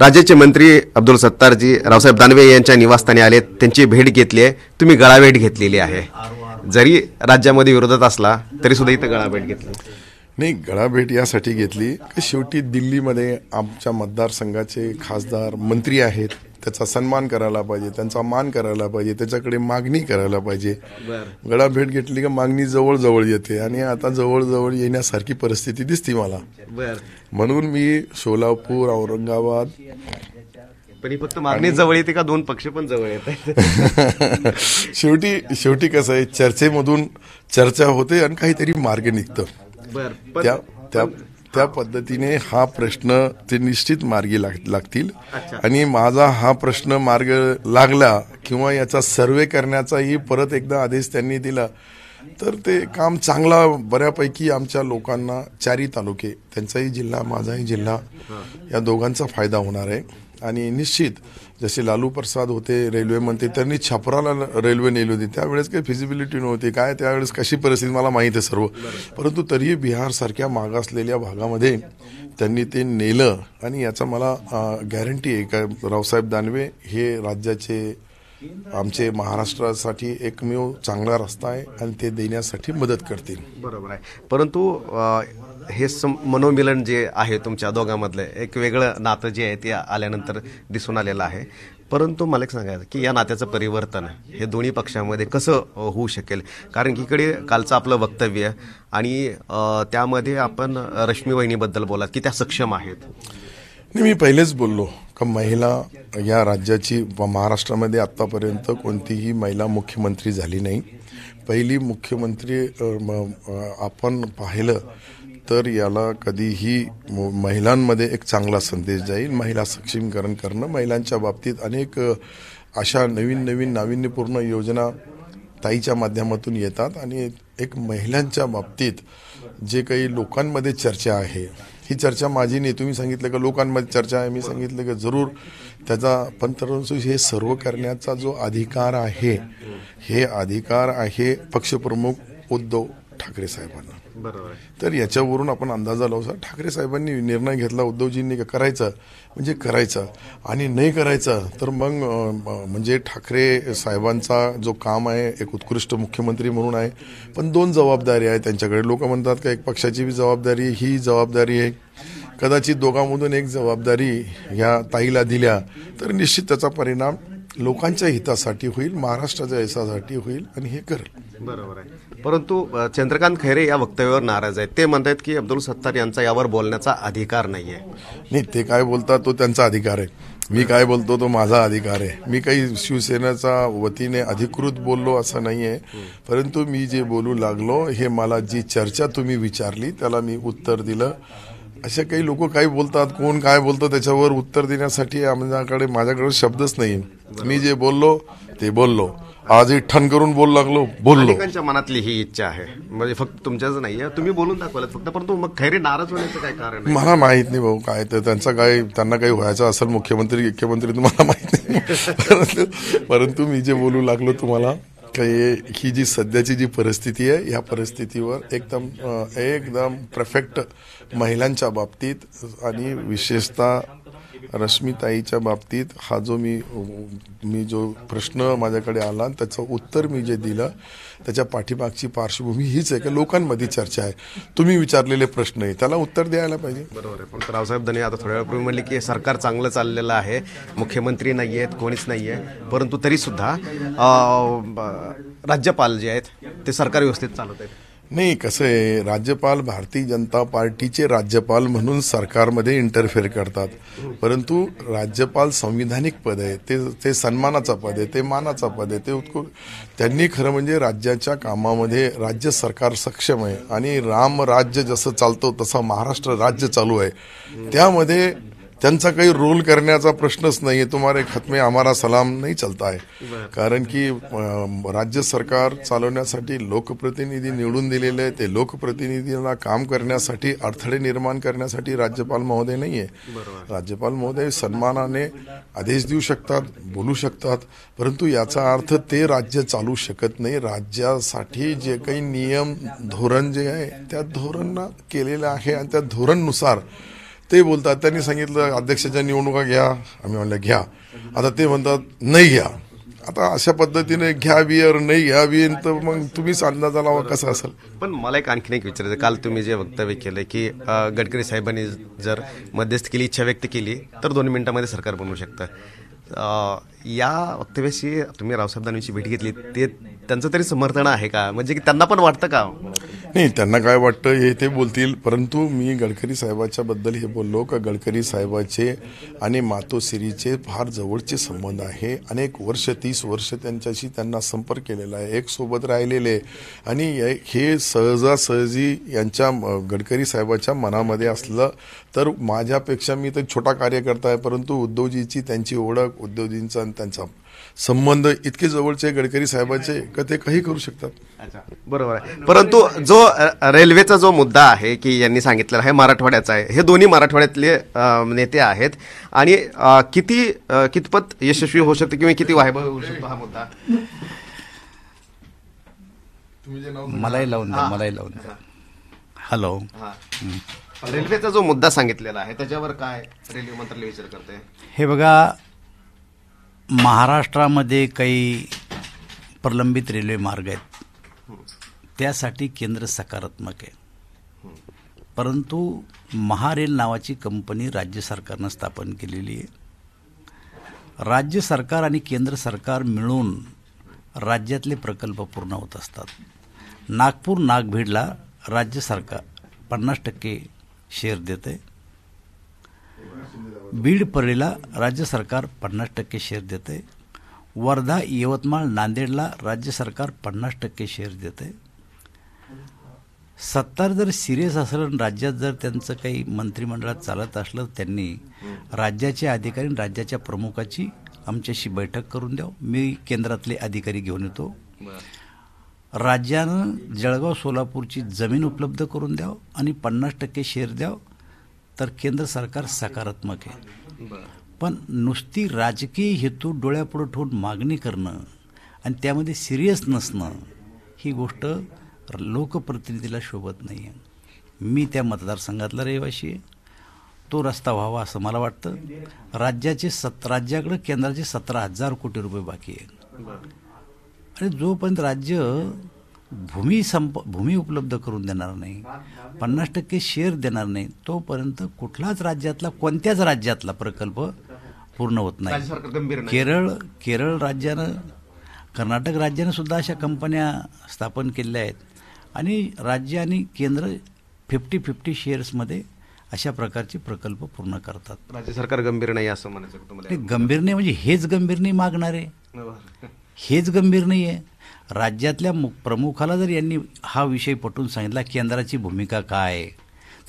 राज्याचे मंत्री अब्दुल सत्तारजी रावसाहेब दानवे यांच्या निवासस्थानी आले त्यांची भेट घेतली आहे तुम्ही गळाभेट घेतलेली आहे जरी राज्यामध्ये विरोधात असला तरी सुद्धा इथं गळाभेट घेतली नाही गळाभेट यासाठी घेतली की शेवटी दिल्लीमध्ये आमच्या मतदारसंघाचे खासदार मंत्री आहेत त्याचा सन्मान करायला पाहिजे त्यांचा मान करायला पाहिजे त्याच्याकडे मागणी करायला पाहिजे गडा भेट घेतली का मागणी जवळ जवळ येते आणि आता जवळजवळ येण्यासारखी परिस्थिती दिसती मला म्हणून मी सोलापूर औरंगाबाद पण फक्त मागणी जवळ येते का दोन पक्ष पण जवळ येत शेवटी शेवटी कसं आहे चर्चेमधून चर्चा होते आणि काहीतरी मार्ग निघतं त्या त्या पद्धतीने हा प्रश्न ते निश्चित मार्गी लाग लागतील आणि माझा हा प्रश्न मार्ग लागला किंवा याचा सर्वे करण्याचाही परत एकदा आदेश त्यांनी दिला तर ते काम चांगला बऱ्यापैकी आमच्या लोकांना चारी तालुके त्यांचाही जिल्हा माझाही जिल्हा या दोघांचा फायदा होणार आहे आणि निश्चित जसे लालू प्रसाद होते रेल्वे मंत्री त्यांनी छापराला रेल्वे नेली होती त्यावेळेस काही फिजिबिलिटी नव्हती काय त्यावेळेस कशी परिस्थिती मला माहीत आहे सर्व परंतु तरीही बिहारसारख्या मागासलेल्या भागामध्ये त्यांनी ते नेलं आणि याचा मला गॅरंटी आहे का रावसाहेब दानवे हे राज्याचे आमचे महाराष्ट्रासाठी एकमेव चांगला रस्ता आहे आणि ते देण्यासाठी मदत करतील बरोबर आहे परंतु हे सम मनोमिलन जे आहे तुमच्या दोघांमधलं एक वेगळं नातं जे आहे ते आल्यानंतर दिसून आलेलं आहे परंतु मला एक सांगायचं की या नात्याचं परिवर्तन हे दोन्ही पक्षांमध्ये कसं होऊ शकेल कारण की इकडे कालचं आपलं वक्तव्य आणि त्यामध्ये आपण रश्मी वहिनीबद्दल बोलात की त्या सक्षम आहेत मी पहिलेच बोललो का महिला या राज्याची महाराष्ट्रामध्ये आत्तापर्यंत कोणतीही महिला मुख्यमंत्री झाली नाही पहिली मुख्यमंत्री आपण पाहिलं तर याला कधीही महिलांमध्ये एक चांगला संदेश जाईल महिला सक्षमीकरण करणं महिलांच्या बाबतीत अनेक अशा नवीन नवीन नाविन्यपूर्ण योजना ताईच्या माध्यमातून येतात आणि एक महिलांच्या बाबतीत जे काही लोकांमध्ये चर्चा आहे ही चर्चा माझी नाही तुम्ही सांगितलं का लोकांमध्ये चर्चा आहे मी सांगितलं की जरूर त्याचा पंतप्रधान हे सर्व करण्याचा जो अधिकार आहे हे अधिकार आहे पक्षप्रमुख उद्धव ठाकरे साहेबांना बरोबर तर याच्यावरून आपण अंदाजा लावू ठाकरे साहेबांनी निर्णय घेतला उद्धवजींनी करायचा म्हणजे करायचा आणि नाही करायचा तर मग म्हणजे ठाकरे साहेबांचा जो काम आहे एक उत्कृष्ट मुख्यमंत्री म्हणून आहे पण दोन जबाबदारी आहे त्यांच्याकडे लोक म्हणतात का एक पक्षाची बी जबाबदारी ही जबाबदारी आहे कदाचित दोघांमधून एक जबाबदारी ह्या ताईला दिल्या तर निश्चित त्याचा परिणाम लोकांच्या हितासाठी होईल महाराष्ट्राच्या हितासाठी होईल आणि हे करेल बरोबर आहे परंतु चंद्रकांत खैरे या वक्तव्यावर नाराज आहेत ते म्हणतात की अब्दुल सत्तार यांचा यावर बोलण्याचा अधिकार नाही आहे नाही ते काय बोलतात तो त्यांचा अधिकार आहे मी काय बोलतो तो माझा अधिकार आहे मी काही शिवसेनेच्या वतीने अधिकृत बोललो असं नाही आहे परंतु मी जे बोलू लागलो हे मला जी चर्चा तुम्ही विचारली त्याला मी उत्तर दिलं असे काही लोक काही बोलतात कोण काय बोलतं त्याच्यावर उत्तर देण्यासाठी आमच्याकडे माझ्याकडे शब्दच नाही मी जे बोललो ते बोललो आजही ठण करून बोल लागलो बोललो त्यांच्या मनातली ही इच्छा आहे म्हणजे फक्त तुमच्याच नाही आहे तुम्ही बोलून दाखवलं फक्त परंतु मग खैरे नाराज होण्याचं काय कारण मला माहित नाही भाऊ काय तर त्यांचा काय त्यांना काही व्हायचं असेल मुख्यमंत्री मुख्यमंत्री तुम्हाला माहित नाही परंतु मी जे बोलू लागलो तुम्हाला ही जी सध्याची जी परिस्थिती आहे या परिस्थितीवर एकदम एकदम परफेक्ट महिलांच्या बाबतीत आणि विशेषतः रश्मीताईच्या बाबतीत हा जो मी मी जो प्रश्न माझ्याकडे आला त्याचं उत्तर मी जे दिलं त्याच्या पाठीमागची पार्श्वभूमी हीच आहे की लोकांमध्ये चर्चा आहे तुम्ही विचारलेले प्रश्न आहे त्याला उत्तर द्यायला पाहिजे बरोबर आहे पण रावसाहेब दने आता थोड्या वेळापूर्वी म्हणले की सरकार चांगलं चाललेलं आहे मुख्यमंत्री नाही आहेत कोणीच नाही आहे परंतु तरीसुद्धा राज्यपाल जे आहेत ते सरकार व्यवस्थित चालत आहेत नाही कसं आहे राज्यपाल भारतीय जनता पार्टीचे राज्यपाल म्हणून सरकारमध्ये इंटरफेअर करतात परंतु राज्यपाल संविधानिक पद आहे ते ते सन्मानाचा पद आहे ते मानाचं पद आहे ते उत्कृ त्यांनी खरं म्हणजे राज्याच्या कामामध्ये राज्य सरकार सक्षम आहे आणि राम राज्य जसं चालतो तसं महाराष्ट्र राज्य चालू आहे त्यामध्ये त्यांचा काही रोल करण्याचा प्रश्नच नाही आहे तुम्हाला खतमे आम्हाला सलाम नाही चलता आहे कारण की राज्य सरकार चालवण्यासाठी लोकप्रतिनिधी निवडून दिलेले आहेत ते लोकप्रतिनिधींना काम करण्यासाठी अडथळे निर्माण करण्यासाठी राज्यपाल महोदय नाही राज्यपाल महोदय सन्मानाने आदेश देऊ शकतात बोलू शकतात परंतु याचा अर्थ ते राज्य चालू शकत नाही राज्यासाठी जे काही नियम धोरण जे आहे त्या धोरणात केलेलं आहे आणि त्या धोरणनुसार ते बोलतात त्यांनी सांगितलं अध्यक्षाच्या निवडणुका घ्या आम्ही म्हणलं घ्या आता ते म्हणतात नाही घ्या आता अशा पद्धतीने घ्यावी और नाही घ्यावी तर मग तुम्हीच अंदाज लावा कसा असेल पण मला एक आणखीन एक विचारायचं काल तुम्ही जे वक्तव्य केलं की गडकरी साहेबांनी जर मध्यस्थ केली इच्छा व्यक्त केली तर दोन मिनिटांमध्ये सरकार बनवू शकतं या वक्तव्याशी तुम्ही रावसाहेब भेट घेतली ते त्यांचं तरी समर्थन आहे का म्हणजे की त्यांना पण वाटतं का नाही त्यांना काय वाटतं हे ते बोलतील परंतु मी गडकरी साहेबाच्या बद्दल हे बोललो का गडकरी साहेबाचे आणि मातोश्रीचे फार जवळचे संबंध आहे अनेक वर्ष तीस वर्ष त्यांच्याशी त्यांना संपर्क केलेला आहे एक सोबत राहिलेले आणि हे सहजासहजी यांच्या गडकरी साहेबाच्या मनामध्ये असलं तर माझ्यापेक्षा मी तर छोटा कार्यकर्ता आहे परंतु उद्धवजीची त्यांची ओळख उद्धवजींचा आणि त्यांचा संबंध इतके जवळचे गडकरी साहेबांचे का ते काही करू शकतात बरोबर आहे परंतु जो रेल्वेचा जो मुद्दा आहे की यांनी सांगितलेला आहे मराठवाड्याचा आहे हे दोन्ही मराठवाड्यातले नेते आहेत आणि किती कितपत यशस्वी होऊ शकते किंवा किती वायबल होऊ शकतो हा मुद्दा मलाही लावून मलाही लावून हॅलो रेल्वेचा जो मुद्दा सांगितलेला आहे त्याच्यावर काय रेल्वे मंत्रालय विचार करते हे बघा महाराष्ट्रामध्ये काही प्रलंबित रेल्वे मार्ग आहेत त्यासाठी केंद्र सकारात्मक आहे परंतु महारेल नावाची कंपनी राज्य सरकारनं स्थापन केलेली आहे राज्य सरकार आणि केंद्र सरकार मिळून राज्यातले प्रकल्प पूर्ण होत असतात नागपूर नागभीडला राज्य सरकार पन्नास टक्के शेअर देते बीड परळीला राज्य सरकार पन्नास टक्के शेअर देते वर्धा यवतमाळ नांदेडला राज्य सरकार पन्नास टक्के शेअर देते सत्तार जर सिरियस असलं आणि राज्यात जर त्यांचं काही मंत्रिमंडळात चालत असलं त्यांनी राज्याचे अधिकारी राज्याच्या प्रमुखाची आमच्याशी बैठक करून द्याव मी केंद्रातले अधिकारी घेऊन येतो राज्यानं जळगाव सोलापूरची जमीन उपलब्ध करून द्यावं आणि पन्नास टक्के शेअर द्यावं तर केंद्र सरकार सकारात्मक आहे पण नुसती राजकीय हेतू डोळ्यापुढं ठेवून मागणी करणं आणि त्यामध्ये सिरियस नसणं ही गोष्ट लोकप्रतिनिधीला शोभत नाही आहे मी त्या मतदारसंघातला रहिवाशी आहे तो रस्ता व्हावा असं मला वाटतं राज्याचे सत राज्याकडं केंद्राचे सतरा हजार कोटी रुपये बाकी आहे आणि जोपर्यंत राज्य भूमी संप भूमी उपलब्ध करून देणार नाही पन्नास टक्के शेअर देणार नाही तोपर्यंत कुठलाच राज्यातला कोणत्याच राज्यातला प्रकल्प पूर्ण होत नाही केरळ केरळ राज्यानं कर्नाटक राज्यानं सुद्धा अशा कंपन्या स्थापन केल्या आहेत आणि राज्य आणि केंद्र फिफ्टी फिफ्टी शेअर्समध्ये अशा प्रकारचे प्रकल्प पूर्ण करतात राज्य सरकार गंभीर नाही असं म्हणायचं गंभीर नाही म्हणजे हेच गंभीर नाही मागणारे हेच गंभीर नाही आहे राज्यातल्या प्रमुखाला जर यांनी हा विषय पटवून सांगितला केंद्राची भूमिका काय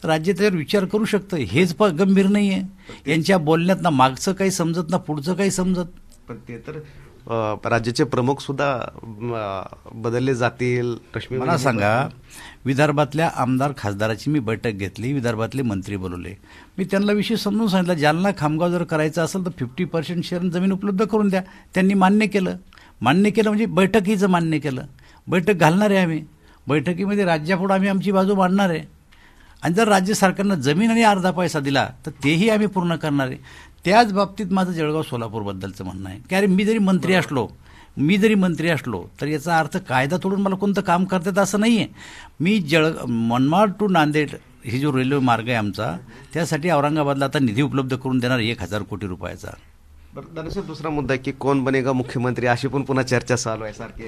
तर राज्य त्यावर विचार करू शकतं हेच प गंभीर नाही आहे यांच्या बोलण्यात ना मागचं काही समजत ना पुढचं काही समजत पण ते तर राज्याचे प्रमुख सुद्धा बदलले जातील मला सांगा विदर्भातल्या आमदार खासदाराची मी बैठक घेतली विदर्भातले मंत्री बोलवले मी त्यांना विषय समजून सांगितला जालना खामगाव जर करायचं असेल तर फिफ्टी पर्सेंट शेअर जमीन उपलब्ध करून द्या त्यांनी मान्य केलं मान्य केलं म्हणजे बैठकीचं मान्य केलं बैठक घालणार आहे आम्ही बैठकीमध्ये राज्यापुढं आम्ही आमची बाजू मांडणार आहे आणि जर राज्य सरकारनं जमीन आणि अर्धा पैसा दिला तर तेही आम्ही पूर्ण करणार आहे त्याच बाबतीत माझं जळगाव सोलापूरबद्दलचं म्हणणं आहे की अरे मी जरी मंत्री असलो मी जरी मंत्री असलो तर याचा अर्थ कायदा तोडून मला कोणतं काम करतात असं नाही आहे मी जळ मनमाड टू नांदेड ही जो रेल्वे मार्ग आहे आमचा त्यासाठी औरंगाबादला आता निधी उपलब्ध करून देणार एक हजार कोटी रुपयाचा दरअसल दुसरा मुद्दा की कोण बनेगा मुख्यमंत्री अशी पण पुन्हा चर्चा चालू आहे सारखी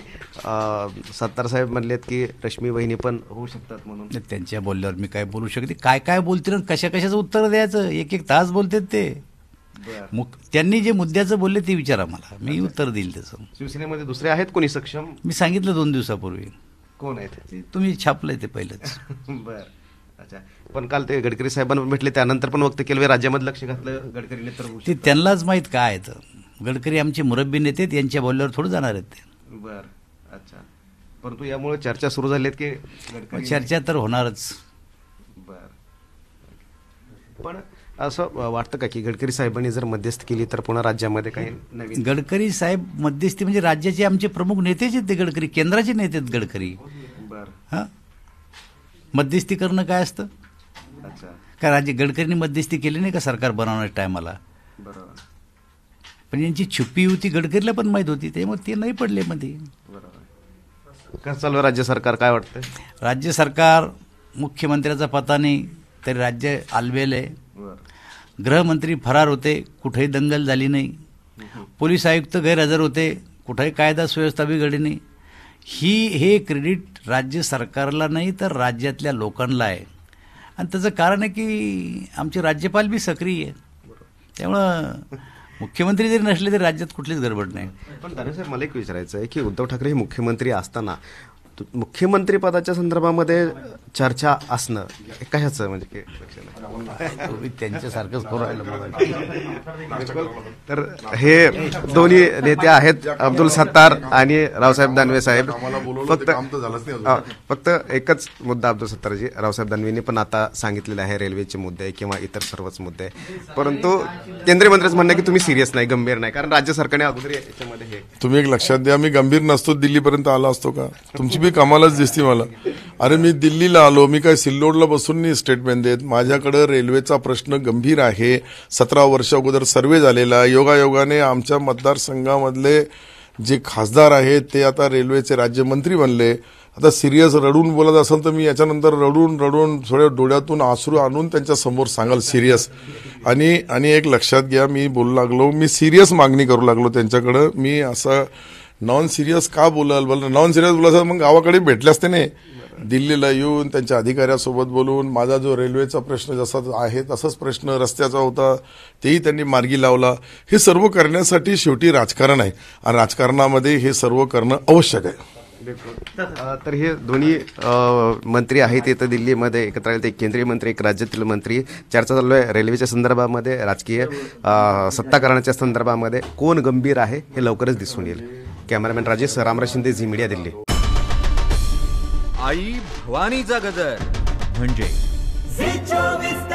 सत्तार साहेब म्हणलेत की रश्मी वहिनी पण होऊ शकतात म्हणून त्यांच्या बोलल्यावर मी काय बोलू शकते काय काय बोलतील कशा कशाचं उत्तर द्यायचं एक एक तास बोलतात ते त्यांनी जे मुद्द्याचं बोलले ते विचारा मला मी उत्तर देईल त्याचं शिवसेनेमध्ये दुसरे आहेत कोणी सक्षम मी सांगितलं दोन दिवसापूर्वी कोण आहेत तुम्ही छापलंय ते पहिलंच बरं अच्छा पण काल ते गडकरी साहेबांना भेटले त्यानंतर पण वक्त केलं राज्यामध्ये लक्ष घातलं गडकरीने तर ते त्यांनाच माहीत काय आहे गडकरी आमचे मुरब्बी नेते यांच्या बोलल्यावर थोडं जाणार आहेत ते बरं अच्छा परंतु यामुळे चर्चा सुरू झाली की चर्चा तर होणारच बरं पण असं वाटतं का की गडकरी साहेबांनी जर मध्यस्थी केली तर पुन्हा राज्यामध्ये काही नवीन गडकरी साहेब मध्यस्थी म्हणजे राज्याचे आमचे प्रमुख नेतेच आहेत ते गडकरी केंद्राचे नेते आहेत गडकरी हां मध्यस्थी करणं काय असतं काय राजे गडकरींनी मध्यस्थी केली नाही का सरकार बनवण्याच्या टायमाला पण यांची छुपी होती गडकरीला पण माहीत होती ते मग ते नाही पडले मध्ये चालू राज्य सरकार काय वाटतं राज्य सरकार मुख्यमंत्र्याचा पता नाही तरी राज्य आलवेल आहे गृहमंत्री फरार होते कुठेही दंगल झाली नाही पोलीस आयुक्त गैरहजर होते कुठेही कायदा सुव्यवस्था बिघडली नाही ही हे क्रेडिट राज्य सरकारला नाही तर राज्यातल्या लोकांना आहे आणि त्याचं कारण आहे की आमचे राज्यपाल बी सक्रिय आहे त्यामुळं मुख्यमंत्री जरी नसले तरी राज्यात कुठलीच गडबड नाही पण दादा साहेब मला एक विचारायचं आहे की उद्धव ठाकरे हे मुख्यमंत्री असताना मुख्यमंत्री पदाच्या संदर्भामध्ये चर्चा असणं कशाचं म्हणजे त्यांच्यासारखंच तर हे दोन्ही नेते आहेत अब्दुल सत्तार आणि रावसाहेब दानवे साहेब फक्त फक्त एकच मुद्दा अब्दुल सत्तारजी रावसाहेब दानवेंनी पण आता सांगितलेला आहे रेल्वेचे मुद्दे किंवा इतर सर्वच मुद्दे परंतु केंद्रीय मंत्रीच म्हणणं की तुम्ही सिरियस नाही गंभीर नाही कारण राज्य सरकारने अगोदर याच्यामध्ये तुम्ही एक लक्षात द्या मी गंभीर नसतो दिल्लीपर्यंत आला असतो का तुमची बी कामालाच दिसते मला अरे मी दिल्लीला आलो मी काय सिल्लोडला बसून नाही स्टेटमेंट देत माझ्याकडं रेल्वेचा प्रश्न गंभीर आहे सतरा वर्ष अगोदर सर्वे झालेला योगायोगाने आमच्या मतदारसंघामधले जे खासदार आहेत ते आता रेल्वेचे राज्यमंत्री बनले आता सिरियस रडून बोलत असेल तर मी याच्यानंतर रडून रडून थोड्या डोळ्यातून आसरू आणून त्यांच्या समोर सांगाल सिरियस आणि आणि एक लक्षात घ्या मी बोलू लागलो मी सिरियस मागणी करू लागलो त्यांच्याकडं मी असं नॉन सिरियस का बोलाल बोल नॉन सिरियस बोलायचं मग गावाकडे भेटले असते नाही दिल्लीला येऊन त्यांच्या अधिकाऱ्यासोबत बोलून माझा जो रेल्वेचा प्रश्न जसा आहे तसाच प्रश्न रस्त्याचा होता तेही त्यांनी मार्गी लावला हे सर्व करण्यासाठी शेवटी राजकारण आहे आणि राजकारणामध्ये हे सर्व करणं आवश्यक आहे तर हे दोन्ही मंत्री आहेत इथं दिल्लीमध्ये एकत्र आले ते केंद्रीय मंत्री एक राज्यातील मंत्री चर्चा चालू आहे रेल्वेच्या संदर्भामध्ये राजकीय सत्ता करण्याच्या संदर्भामध्ये कोण गंभीर आहे हे लवकरच दिसून येईल कॅमेरामॅन राजेश रामराज शिंदे झी मीडिया दिल्ली आई भवानीचा गजर म्हणजे